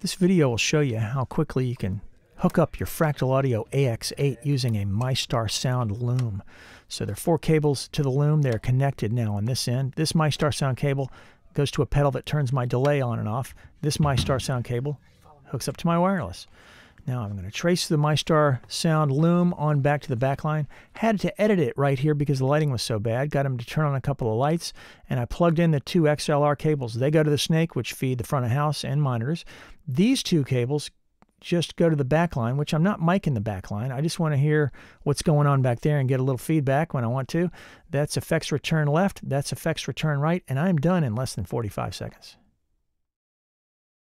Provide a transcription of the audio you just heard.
This video will show you how quickly you can hook up your Fractal Audio AX8 using a MyStar Sound loom. So there are four cables to the loom. They're connected now on this end. This MyStar Sound cable goes to a pedal that turns my delay on and off. This MyStar Sound cable hooks up to my wireless. Now I'm going to trace the MyStar Sound loom on back to the backline. Had to edit it right here because the lighting was so bad. Got him to turn on a couple of lights, and I plugged in the two XLR cables. They go to the snake, which feed the front of house and monitors. These two cables just go to the back line, which I'm not micing the back line. I just want to hear what's going on back there and get a little feedback when I want to. That's effects return left, that's effects return right, and I'm done in less than 45 seconds.